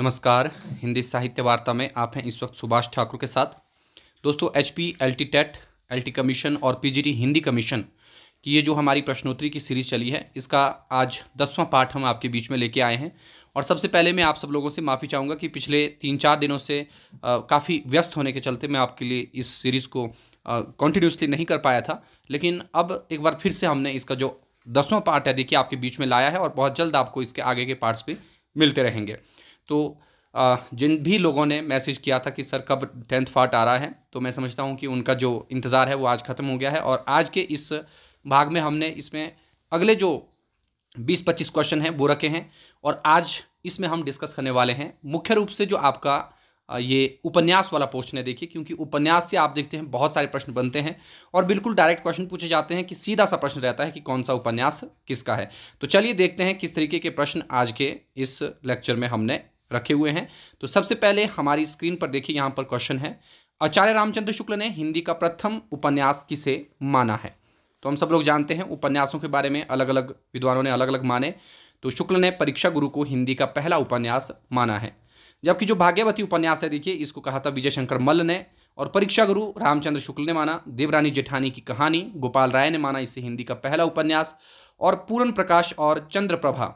नमस्कार हिंदी साहित्य वार्ता में आप हैं इस वक्त सुभाष ठाकुर के साथ दोस्तों H P L T TET L T commission और P G T Hindi commission की ये जो हमारी प्रश्नोत्तरी की सीरीज चली है इसका आज दसवां पाठ हम आपके बीच में लेके आए हैं और सबसे पहले मैं आप सब लोगों से माफ़ी चाहूँगा कि पिछले तीन चार दिनों से काफ़ी व्यस्त होने के चलते मैं आपके लिए इस सीरीज़ को कंटिन्यूसली नहीं कर पाया था लेकिन अब एक बार फिर से हमने इसका जो दसवां पार्ट है देखिए आपके बीच में लाया है और बहुत जल्द आपको इसके आगे के पार्ट्स भी मिलते रहेंगे तो जिन भी लोगों ने मैसेज किया था कि सर कब टेंथ पार्ट आ रहा है तो मैं समझता हूँ कि उनका जो इंतज़ार है वो आज ख़त्म हो गया है और आज के इस भाग में हमने इसमें अगले जो बीस पच्चीस क्वेश्चन हैं वो रखे हैं और आज इसमें हम डिस्कस करने वाले हैं मुख्य रूप से जो आपका ये उपन्यास वाला पोस्टन है देखिए क्योंकि उपन्यास से आप देखते हैं बहुत सारे प्रश्न बनते हैं और बिल्कुल डायरेक्ट क्वेश्चन पूछे जाते हैं कि सीधा सा प्रश्न रहता है कि कौन सा उपन्यास किसका है तो चलिए देखते हैं किस तरीके के प्रश्न आज के इस लेक्चर में हमने रखे हुए हैं तो सबसे पहले हमारी स्क्रीन पर देखिए यहाँ पर क्वेश्चन है आचार्य रामचंद्र शुक्ल ने हिंदी का प्रथम उपन्यास किसे माना है तो हम सब लोग जानते हैं उपन्यासों के बारे में अलग अलग विद्वानों ने अलग अलग माने तो शुक्ल ने परीक्षा गुरु को हिंदी का पहला उपन्यास माना है जबकि जो भाग्यवती उपन्यास है देखिए इसको कहा था विजय शंकर मल्ल ने और परीक्षा गुरु रामचंद्र शुक्ल ने माना देवरानी जेठानी की कहानी गोपाल राय ने माना इसे हिंदी का पहला उपन्यास और पूरन प्रकाश और चंद्रप्रभा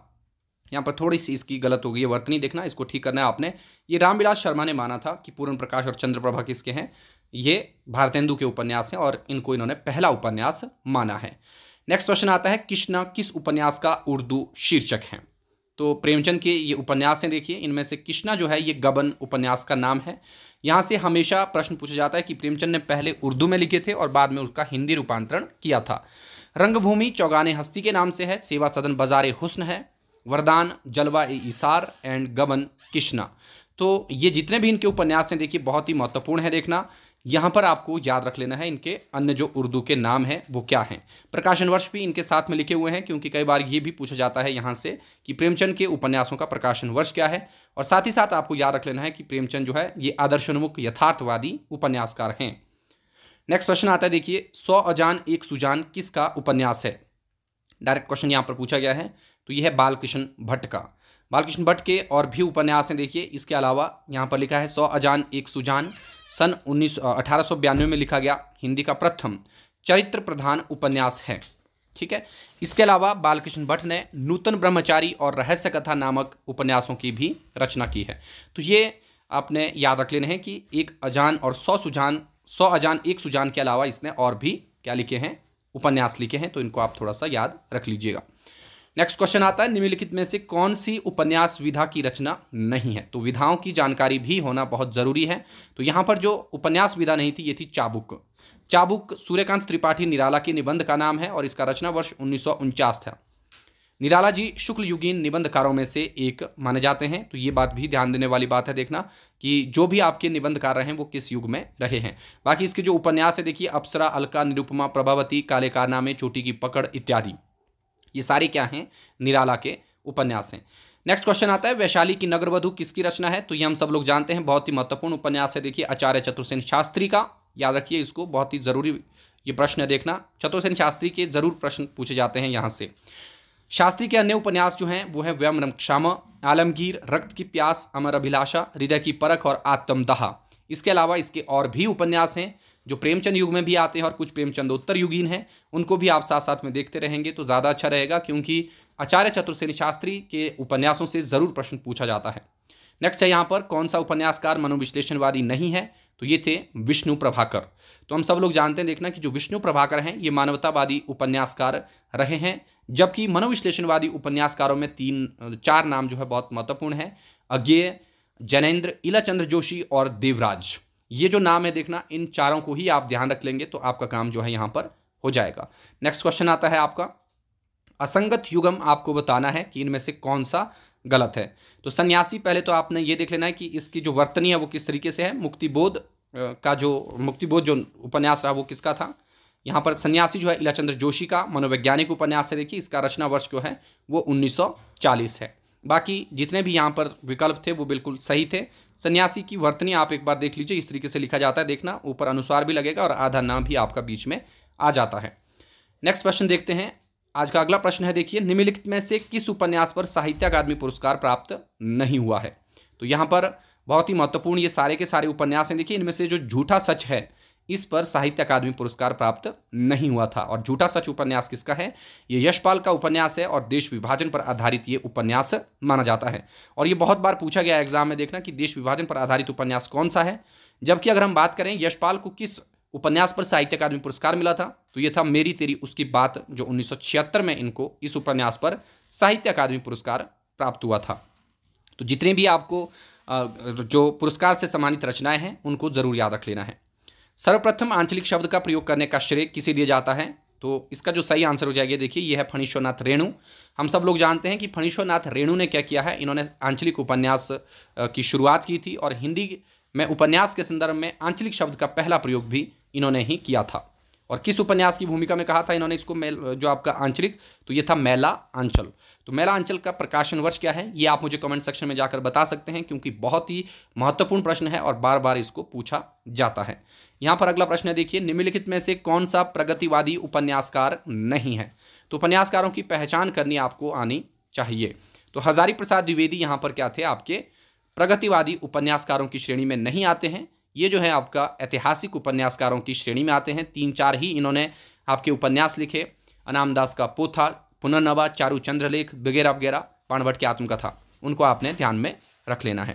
यहाँ पर थोड़ी सी इसकी गलत हो गई है वर्तनी देखना इसको ठीक करना है आपने ये रामविलास शर्मा ने माना था कि पूर्ण प्रकाश और चंद्रप्रभा किसके हैं ये भारतेंदु के उपन्यास हैं और इनको इन्होंने पहला उपन्यास माना है नेक्स्ट क्वेश्चन आता है कृष्णा किस उपन्यास का उर्दू शीर्षक है तो प्रेमचंद के ये उपन्यास हैं देखिए इनमें से कृष्णा जो है ये गबन उपन्यास का नाम है यहाँ से हमेशा प्रश्न पूछा जाता है कि प्रेमचंद ने पहले उर्दू में लिखे थे और बाद में उसका हिंदी रूपांतरण किया था रंगभूमि चौगाने हस्ती के नाम से है सेवा सदन बाजारे हुस्न है वरदान जलवा इसार एंड गबन किश्ना तो ये जितने भी इनके उपन्यास हैं देखिए बहुत ही महत्वपूर्ण है देखना यहाँ पर आपको याद रख लेना है इनके अन्य जो उर्दू के नाम हैं वो क्या हैं प्रकाशन वर्ष भी इनके साथ में लिखे हुए हैं क्योंकि कई बार ये भी पूछा जाता है यहाँ से कि प्रेमचंद के उपन्यासों का प्रकाशन वर्ष क्या है और साथ ही साथ आपको याद रख लेना है कि प्रेमचंद जो है ये आदर्शोन्मुख यथार्थवादी उपन्यासकार हैं नेक्स्ट क्वेश्चन आता है देखिए सौ अजान एक सुजान किसका उपन्यास है डायरेक्ट क्वेश्चन यहाँ पर पूछा गया है तो ये है बालकृष्ण भट्ट का बालकृष्ण भट्ट के और भी उपन्यास हैं देखिए इसके अलावा यहाँ पर लिखा है सौ अजान एक सुजान सन उन्नीस अठारह में लिखा गया हिंदी का प्रथम चरित्र प्रधान उपन्यास है ठीक है इसके अलावा बालकृष्ण भट्ट ने नूतन ब्रह्मचारी और रहस्य कथा नामक उपन्यासों की भी रचना की है तो ये आपने याद रख लेने हैं कि एक अजान और सौ सुजान सौ अजान एक सुजान के अलावा इसने और भी क्या लिखे हैं उपन्यास लिखे हैं तो इनको आप थोड़ा सा याद रख लीजिएगा नेक्स्ट क्वेश्चन आता है निम्नलिखित में से कौन सी उपन्यास विधा की रचना नहीं है तो विधाओं की जानकारी भी होना बहुत जरूरी है तो यहाँ पर जो उपन्यास विधा नहीं थी ये थी चाबुक चाबुक सूर्यकांत त्रिपाठी निराला के निबंध का नाम है और इसका रचना वर्ष उन्नीस था निराला जी शुक्ल युगीन निबंधकारों में से एक माने जाते हैं तो ये बात भी ध्यान देने वाली बात है देखना कि जो भी आपके निबंधकार रहे हैं वो किस युग में रहे हैं बाकी इसके जो उपन्यास है देखिए अप्सरा अलका निरुपमा प्रभावती काले कारनामे चोटी की पकड़ इत्यादि ये सारे क्या हैं निराला के उपन्यास हैं नेक्स्ट क्वेश्चन आता है वैशाली की नगरवधु किसकी रचना है तो ये हम सब लोग जानते हैं बहुत ही महत्वपूर्ण उपन्यास है देखिए आचार्य चतुर्सेन शास्त्री का याद रखिए इसको बहुत ही जरूरी ये प्रश्न देखना चतुर्सेन शास्त्री के जरूर प्रश्न पूछे जाते हैं यहाँ से शास्त्री के अन्य उपन्यास जो हैं वो है व्यम क्षाम आलमगीर रक्त की प्यास अमर अभिलाषा हृदय की परख और आत्मदहा इसके अलावा इसके और भी उपन्यास हैं जो प्रेमचंद युग में भी आते हैं और कुछ प्रेमचंदोत्तर युगीन हैं उनको भी आप साथ साथ में देखते रहेंगे तो ज़्यादा अच्छा रहेगा क्योंकि आचार्य चतुर्सेनी शास्त्री के उपन्यासों से ज़रूर प्रश्न पूछा जाता है नेक्स्ट है यहाँ पर कौन सा उपन्यासकार मनोविश्लेषणवादी नहीं है तो ये थे विष्णु प्रभाकर तो हम सब लोग जानते हैं देखना कि जो विष्णु प्रभाकर हैं ये मानवतावादी उपन्यासकार रहे हैं जबकि मनोविश्लेषणवादी उपन्यासकारों में तीन चार नाम जो है बहुत महत्वपूर्ण है अज्ञेय जैनेन्द्र इलाचंद्र जोशी और देवराज ये जो नाम है देखना इन चारों को ही आप ध्यान रख लेंगे तो आपका काम जो है यहां पर हो जाएगा नेक्स्ट क्वेश्चन आता है आपका असंगत युगम आपको बताना है कि इनमें से कौन सा गलत है तो सन्यासी पहले तो आपने ये देख लेना है कि इसकी जो वर्तनी है वो किस तरीके से है मुक्तिबोध का जो मुक्तिबोध जो उपन्यास रहा वो किसका था यहाँ पर सन्यासी जो है इलाचंद्र जोशी का मनोवैज्ञानिक उपन्यास है देखिए इसका रचना वर्ष जो है वो 1940 है बाकी जितने भी यहाँ पर विकल्प थे वो बिल्कुल सही थे सन्यासी की वर्तनी आप एक बार देख लीजिए इस तरीके से लिखा जाता है देखना ऊपर अनुसार भी लगेगा और आधा नाम भी आपका बीच में आ जाता है नेक्स्ट प्रश्न देखते हैं आज का अगला प्रश्न है देखिए निम्नलिखित में से किस उपन्यास पर साहित्य अकादमी पुरस्कार प्राप्त नहीं हुआ है तो यहाँ पर बहुत ही महत्वपूर्ण ये सारे के सारे उपन्यास हैं देखिए इनमें से जो झूठा सच है इस पर साहित्य अकादमी पुरस्कार प्राप्त नहीं हुआ था और झूठा सच उपन्यास किसका है ये यशपाल का उपन्यास है और देश विभाजन पर आधारित ये उपन्यास माना जाता है और ये बहुत बार पूछा गया एग्जाम में देखना कि देश विभाजन पर आधारित उपन्यास कौन सा है जबकि अगर हम बात करें यशपाल को किस उपन्यास पर साहित्य अकादमी पुरस्कार मिला था तो ये था मेरी तेरी उसकी बात जो उन्नीस में इनको इस उपन्यास पर साहित्य अकादमी पुरस्कार प्राप्त हुआ था तो जितने भी आपको जो पुरस्कार से सम्मानित रचनाएं हैं उनको जरूर याद रख लेना है सर्वप्रथम आंचलिक शब्द का प्रयोग करने का श्रेय किसे दिया जाता है तो इसका जो सही आंसर हो जाएगा देखिए यह है फणीश्वरनाथ रेणु हम सब लोग जानते हैं कि फणीश्वरनाथ रेणु ने क्या किया है इन्होंने आंचलिक उपन्यास की शुरुआत की थी और हिंदी में उपन्यास के संदर्भ में आंचलिक शब्द का पहला प्रयोग भी इन्होंने ही किया था और किस उपन्यास की भूमिका में कहा था इन्होंने इसको मेल जो आपका आंचलिक तो ये था मेला आंचल तो मेला अंचल का प्रकाशन वर्ष क्या है ये आप मुझे कमेंट सेक्शन में जाकर बता सकते हैं क्योंकि बहुत ही महत्वपूर्ण प्रश्न है और बार बार इसको पूछा जाता है यहाँ पर अगला प्रश्न देखिए निम्नलिखित में से कौन सा प्रगतिवादी उपन्यासकार नहीं है तो उपन्यासकारों की पहचान करनी आपको आनी चाहिए तो हजारी प्रसाद द्विवेदी यहाँ पर क्या थे आपके प्रगतिवादी उपन्यासकारों की श्रेणी में नहीं आते हैं ये जो है आपका ऐतिहासिक उपन्यासकारों की श्रेणी में आते हैं तीन चार ही इन्होंने आपके उपन्यास लिखे अनामदास का पोथा पुनर्नवा चारू चंद्रलेख वगैरह वगैरह पाणवट की आत्मकथा उनको आपने ध्यान में रख लेना है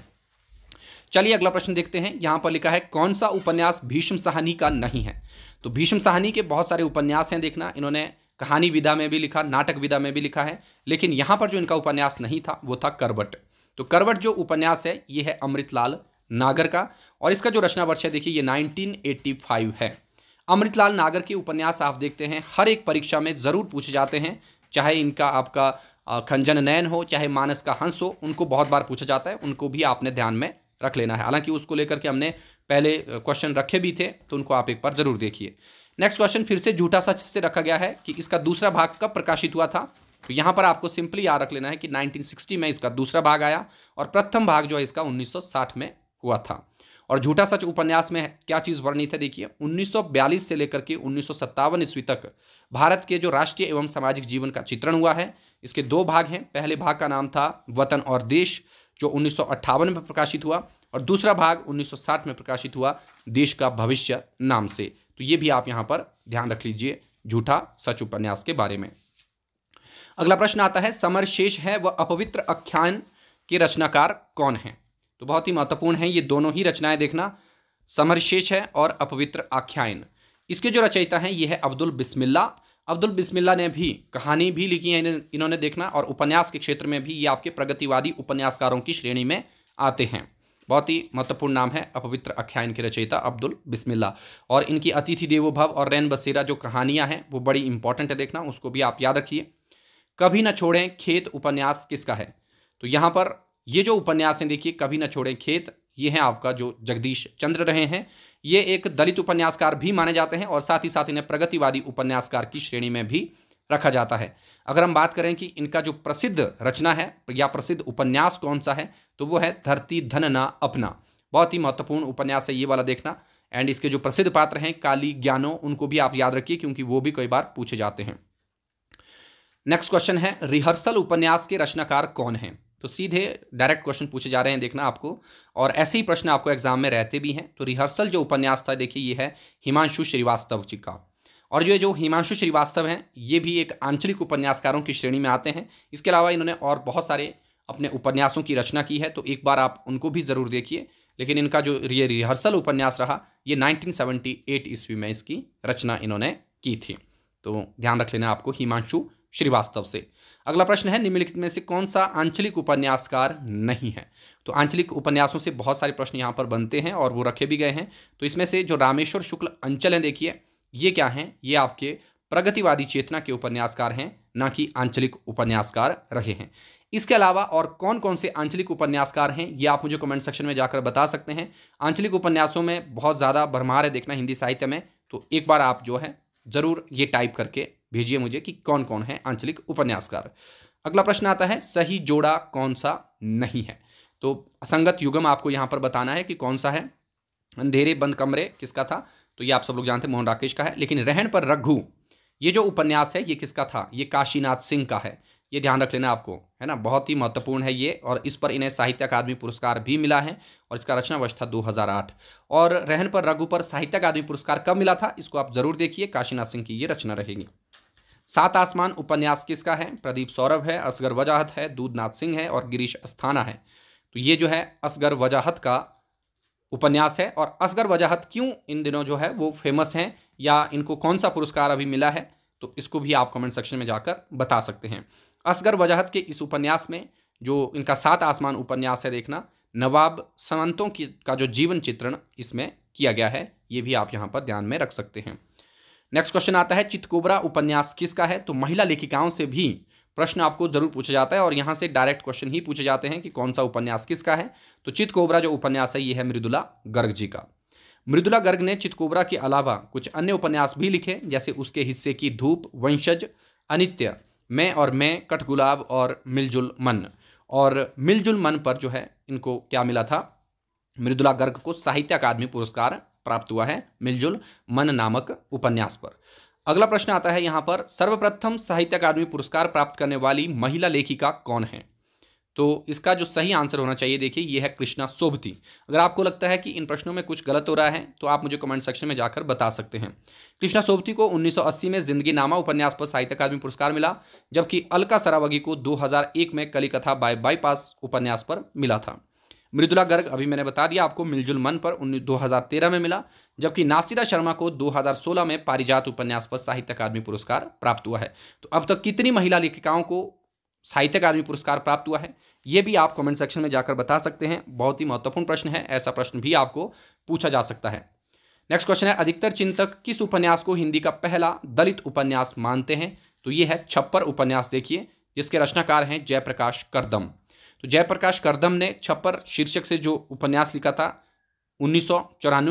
चलिए अगला प्रश्न देखते हैं यहाँ पर लिखा है कौन सा उपन्यास भीष्म साहनी का नहीं है तो भीष्म साहनी के बहुत सारे उपन्यास हैं देखना इन्होंने कहानी विधा में भी लिखा नाटक विधा में भी लिखा है लेकिन यहाँ पर जो इनका उपन्यास नहीं था वो था करवट तो करवट जो उपन्यास है ये है अमृतलाल नागर का और इसका जो रचना वर्ष है देखिए ये 1985 है अमृतलाल नागर के उपन्यास आप देखते हैं हर एक परीक्षा में ज़रूर पूछे जाते हैं चाहे इनका आपका खंजन नयन हो चाहे मानस का हंस हो उनको बहुत बार पूछा जाता है उनको भी आपने ध्यान में रख लेना है हालांकि उसको लेकर के हमने पहले क्वेश्चन रखे भी थे तो उनको आप एक बार जरूर देखिए नेक्स्ट क्वेश्चन फिर से झूठा सच से रखा गया है कि इसका दूसरा भाग कब प्रकाशित हुआ था तो यहाँ पर आपको सिंपली याद रख लेना है कि 1960 में इसका दूसरा भाग आया और प्रथम भाग जो है इसका 1960 में हुआ था और झूठा सच उपन्यास में क्या चीज़ वर्णित है देखिए 1942 से लेकर के उन्नीस ईस्वी तक भारत के जो राष्ट्रीय एवं सामाजिक जीवन का चित्रण हुआ है इसके दो भाग हैं पहले भाग का नाम था वतन और देश जो उन्नीस में प्रकाशित हुआ और दूसरा भाग 1960 में प्रकाशित हुआ देश का भविष्य नाम से तो ये भी आप यहाँ पर ध्यान रख लीजिए झूठा सच उपन्यास के बारे में अगला प्रश्न आता है समर शेष है वह अपवित्र आख्यान के रचनाकार कौन है तो बहुत ही महत्वपूर्ण है ये दोनों ही रचनाएं देखना समरशेष है और अपवित्र आख्यायन इसके जो रचयिता हैं ये है अब्दुल बिस्मिल्ला अब्दुल बिस्मिल्ला ने भी कहानी भी लिखी है इन्होंने देखना और उपन्यास के क्षेत्र में भी ये आपके प्रगतिवादी उपन्यासकारों की श्रेणी में आते हैं बहुत ही महत्वपूर्ण नाम है अपवित्र आख्यायन के रचयिता अब्दुल बिस्मिल्ला और इनकी अतिथि देवो और रैन बसेरा जो कहानियाँ हैं वो बड़ी इंपॉर्टेंट है देखना उसको भी आप याद रखिए कभी ना छोड़ें खेत उपन्यास किसका है तो यहाँ पर ये जो उपन्यास हैं देखिए कभी ना छोड़ें खेत ये हैं आपका जो जगदीश चंद्र रहे हैं ये एक दलित उपन्यासकार भी माने जाते हैं और साथ ही साथ इन्हें प्रगतिवादी उपन्यासकार की श्रेणी में भी रखा जाता है अगर हम बात करें कि इनका जो प्रसिद्ध रचना है या प्रसिद्ध उपन्यास कौन सा है तो वो है धरती धन ना अपना बहुत ही महत्वपूर्ण उपन्यास है ये वाला देखना एंड इसके जो प्रसिद्ध पात्र हैं काली ज्ञानो उनको भी आप याद रखिए क्योंकि वो भी कई बार पूछे जाते हैं नेक्स्ट क्वेश्चन है रिहर्सल उपन्यास के रचनाकार कौन हैं तो सीधे डायरेक्ट क्वेश्चन पूछे जा रहे हैं देखना आपको और ऐसे ही प्रश्न आपको एग्जाम में रहते भी हैं तो रिहर्सल जो उपन्यास था देखिए ये है हिमांशु श्रीवास्तव जी का और ये जो हिमांशु श्रीवास्तव हैं ये भी एक आंचलिक उपन्यासकारों की श्रेणी में आते हैं इसके अलावा इन्होंने और बहुत सारे अपने उपन्यासों की रचना की है तो एक बार आप उनको भी ज़रूर देखिए लेकिन इनका जो ये रिहर्सल उपन्यास रहा ये 1978 ईस्वी में इसकी रचना इन्होंने की थी तो ध्यान रख लेना आपको हिमांशु श्रीवास्तव से अगला प्रश्न है निम्नलिखित में से कौन सा आंचलिक उपन्यासकार नहीं है तो आंचलिक उपन्यासों से बहुत सारे प्रश्न यहाँ पर बनते हैं और वो रखे भी गए हैं तो इसमें से जो रामेश्वर शुक्ल अंचल हैं देखिए ये क्या हैं ये आपके प्रगतिवादी चेतना के उपन्यासकार हैं ना कि आंचलिक उपन्यासकार रहे हैं इसके अलावा और कौन कौन से आंचलिक उपन्यासकार हैं ये आप मुझे कमेंट सेक्शन में जाकर बता सकते हैं आंचलिक उपन्यासों में बहुत ज़्यादा भरमार है देखना हिंदी साहित्य में तो एक बार आप जो है ज़रूर ये टाइप करके भेजिए मुझे कि कौन कौन है आंचलिक उपन्यासकार अगला प्रश्न आता है सही जोड़ा कौन सा नहीं है तो असंगत युगम आपको यहाँ पर बताना है कि कौन सा है अंधेरे बंद कमरे किसका था तो ये आप सब लोग जानते हैं मोहन राकेश का है लेकिन रहन पर रघु ये जो उपन्यास है ये किसका था ये काशीनाथ सिंह का है ये ध्यान रख लेना आपको है ना बहुत ही महत्वपूर्ण है ये और इस पर इन्हें साहित्य अकादमी पुरस्कार भी मिला है और इसका रचना वर्ष था 2008 और रहन पर रघु पर साहित्य अकादमी पुरस्कार कब मिला था इसको आप जरूर देखिए काशीनाथ सिंह की ये रचना रहेगी सात आसमान उपन्यास किसका है प्रदीप सौरभ है असगर वजाहत है दूधनाथ सिंह है और गिरीश अस्थाना है तो ये जो है असगर वजाहत का उपन्यास है और असगर वजाहत क्यों इन दिनों जो है वो फेमस हैं या इनको कौन सा पुरस्कार अभी मिला है तो इसको भी आप कमेंट सेक्शन में जाकर बता सकते हैं असगर वजाहत के इस उपन्यास में जो इनका सात आसमान उपन्यास है देखना नवाब समंतों की का जो जीवन चित्रण इसमें किया गया है ये भी आप यहाँ पर ध्यान में रख सकते हैं नेक्स्ट क्वेश्चन आता है चितकोबरा उपन्यास किसका है तो महिला लेखिकाओं से भी प्रश्न आपको जरूर पूछा जाता है और यहाँ से डायरेक्ट क्वेश्चन ही पूछे जाते हैं कि कौन सा उपन्यास किसका है तो चितकोबरा जो उपन्यास है ये है मृदुला गर्ग जी का मृदुला गर्ग ने चितकोबरा के अलावा कुछ अन्य उपन्यास भी लिखे जैसे उसके हिस्से की धूप वंशज अनित्य मैं और मैं गुलाब और मिलजुल मन और मिलजुल मन पर जो है इनको क्या मिला था मृदुला गर्ग को साहित्य अकादमी पुरस्कार प्राप्त हुआ है मिलजुल मन नामक उपन्यास पर अगला प्रश्न आता है यहाँ पर सर्वप्रथम साहित्य अकादमी पुरस्कार प्राप्त करने वाली महिला लेखिका कौन है तो इसका जो सही आंसर होना चाहिए देखिए ये है कृष्णा सोभती अगर आपको लगता है कि इन प्रश्नों में कुछ गलत हो रहा है तो आप मुझे कमेंट सेक्शन में जाकर बता सकते हैं कृष्णा सोभती को 1980 में जिंदगी नामा उपन्यास पर साहित्य अकादमी पुरस्कार मिला जबकि अलका सरावगी को 2001 में कलिकथा बाय बाईपास उपन्यास पर मिला था मृदुला गर्ग अभी मैंने बता दिया आपको मिलजुल मन पर उन्नीस दो में मिला जबकि नासिरा शर्मा को 2016 में पारिजात उपन्यास पर साहित्य अकादमी पुरस्कार प्राप्त हुआ है तो अब तक कितनी महिला लेखिकाओं को साहित्य अकादमी पुरस्कार प्राप्त हुआ है ये भी आप कमेंट सेक्शन में जाकर बता सकते हैं बहुत ही महत्वपूर्ण प्रश्न है ऐसा प्रश्न भी आपको पूछा जा सकता है नेक्स्ट क्वेश्चन है अधिकतर चिंतक किस उपन्यास को हिंदी का पहला दलित उपन्यास मानते हैं तो ये है छप्पर उपन्यास देखिए जिसके रचनाकार हैं जयप्रकाश करदम तो जयप्रकाश करदम ने छप्पर शीर्षक से जो उपन्यास लिखा था उन्नीस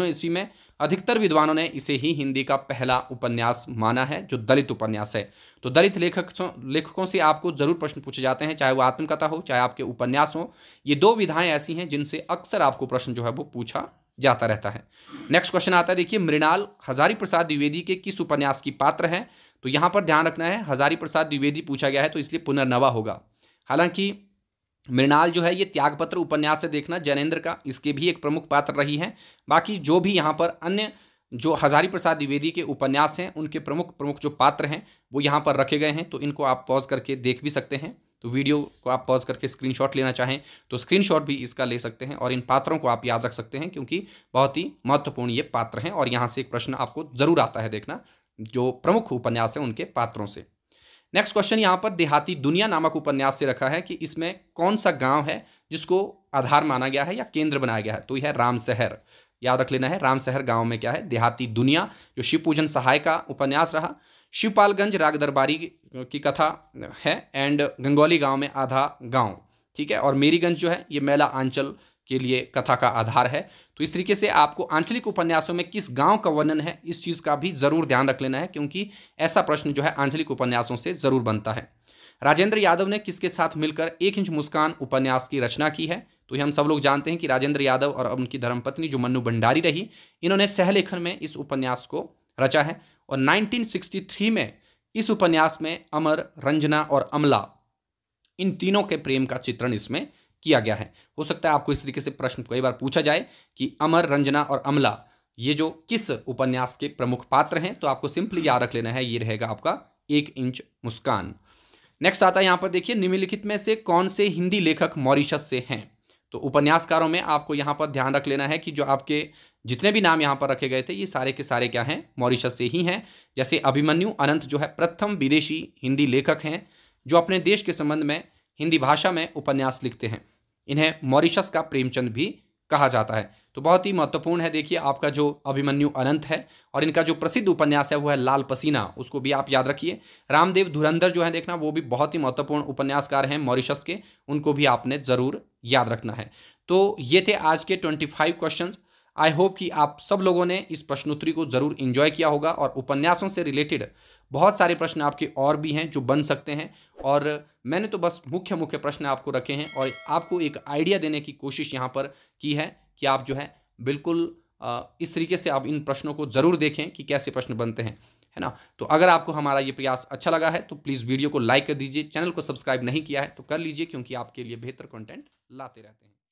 ईस्वी में अधिकतर विद्वानों ने इसे ही हिंदी का पहला उपन्यास माना है जो दलित उपन्यास है तो दलित लेखक लेखकों से आपको जरूर प्रश्न पूछे जाते हैं चाहे वो आत्मकथा हो चाहे आपके उपन्यास हो ये दो विधाएं ऐसी हैं जिनसे अक्सर आपको प्रश्न जो है वो पूछा जाता रहता है नेक्स्ट क्वेश्चन आता है देखिए मृणाल हजारी प्रसाद द्विवेदी के किस उपन्यास की पात्र हैं तो यहाँ पर ध्यान रखना है हजारी प्रसाद द्विवेदी पूछा गया है तो इसलिए पुनर्नवा होगा हालांकि मृणाल जो है ये त्यागपत्र उपन्यास से देखना जैनेन्द्र का इसके भी एक प्रमुख पात्र रही हैं बाकी जो भी यहाँ पर अन्य जो हजारी प्रसाद द्विवेदी के उपन्यास हैं उनके प्रमुख प्रमुख जो पात्र हैं वो यहाँ पर रखे गए हैं तो इनको आप पॉज करके देख भी सकते हैं तो वीडियो को आप पॉज करके स्क्रीनशॉट लेना चाहें तो स्क्रीनशॉट भी इसका ले सकते हैं और इन पात्रों को आप याद रख सकते हैं क्योंकि बहुत ही महत्वपूर्ण ये पात्र हैं और यहाँ से एक प्रश्न आपको ज़रूर आता है देखना जो प्रमुख उपन्यास हैं उनके पात्रों से नेक्स्ट क्वेश्चन यहाँ पर देहाती दुनिया नामक उपन्यास से रखा है कि इसमें कौन सा गांव है जिसको आधार माना गया है या केंद्र बनाया गया है तो यह राम शहर याद रख लेना है रामशहर गांव में क्या है देहाती दुनिया जो शिव पूजन सहाय का उपन्यास रहा शिवपालगंज राग दरबारी की कथा है एंड गंगौली गाँव में आधा गाँव ठीक है और मेरीगंज जो है ये मेला आंचल के लिए कथा का आधार है तो इस तरीके से आपको आंचलिक उपन्यासों में किस गांव का वर्णन है इस चीज़ का भी ज़रूर ध्यान रख लेना है क्योंकि ऐसा प्रश्न जो है आंचलिक उपन्यासों से ज़रूर बनता है राजेंद्र यादव ने किसके साथ मिलकर एक इंच मुस्कान उपन्यास की रचना की है तो ये हम सब लोग जानते हैं कि राजेंद्र यादव और उनकी धर्मपत्नी जो मन्नू भंडारी रही इन्होंने सहलेखन में इस उपन्यास को रचा है और 1963 में इस उपन्यास में अमर रंजना और अमला इन तीनों के प्रेम का चित्रण इसमें किया गया है हो सकता है आपको इस तरीके से प्रश्न कई बार पूछा जाए कि अमर रंजना और अमला ये जो किस उपन्यास के प्रमुख पात्र हैं तो आपको सिंपली याद रख लेना है ये रहेगा आपका एक इंच मुस्कान नेक्स्ट आता है यहाँ पर देखिए निम्नलिखित में से कौन से हिंदी लेखक मॉरिशस से हैं तो उपन्यासकारों में आपको यहाँ पर ध्यान रख लेना है कि जो आपके जितने भी नाम यहाँ पर रखे गए थे ये सारे के सारे क्या हैं मॉरिशस से ही हैं जैसे अभिमन्यु अनंत जो है प्रथम विदेशी हिंदी लेखक हैं जो अपने देश के संबंध में हिंदी भाषा में उपन्यास लिखते हैं इन्हें मॉरिशस का प्रेमचंद भी कहा जाता है तो बहुत ही महत्वपूर्ण है देखिए आपका जो अभिमन्यु अनंत है और इनका जो प्रसिद्ध उपन्यास है वो है लाल पसीना उसको भी आप याद रखिए रामदेव धुरंधर जो है देखना वो भी बहुत ही महत्वपूर्ण उपन्यासकार हैं मॉरिशस के उनको भी आपने ज़रूर याद रखना है तो ये थे आज के twenty five question I hope कि आप सब लोगों ने इस प्रश्नोत्तरी को जरूर इन्जॉय किया होगा और उपन्यासों से रिलेटेड बहुत सारे प्रश्न आपके और भी हैं जो बन सकते हैं और मैंने तो बस मुख्य मुख्य प्रश्न आपको रखे हैं और आपको एक आइडिया देने की कोशिश यहाँ पर की है कि आप जो है बिल्कुल इस तरीके से आप इन प्रश्नों को ज़रूर देखें कि कैसे प्रश्न बनते हैं है ना तो अगर आपको हमारा ये प्रयास अच्छा लगा है तो प्लीज़ वीडियो को लाइक कर दीजिए चैनल को सब्सक्राइब नहीं किया है तो कर लीजिए क्योंकि आपके लिए बेहतर कंटेंट लाते रहते हैं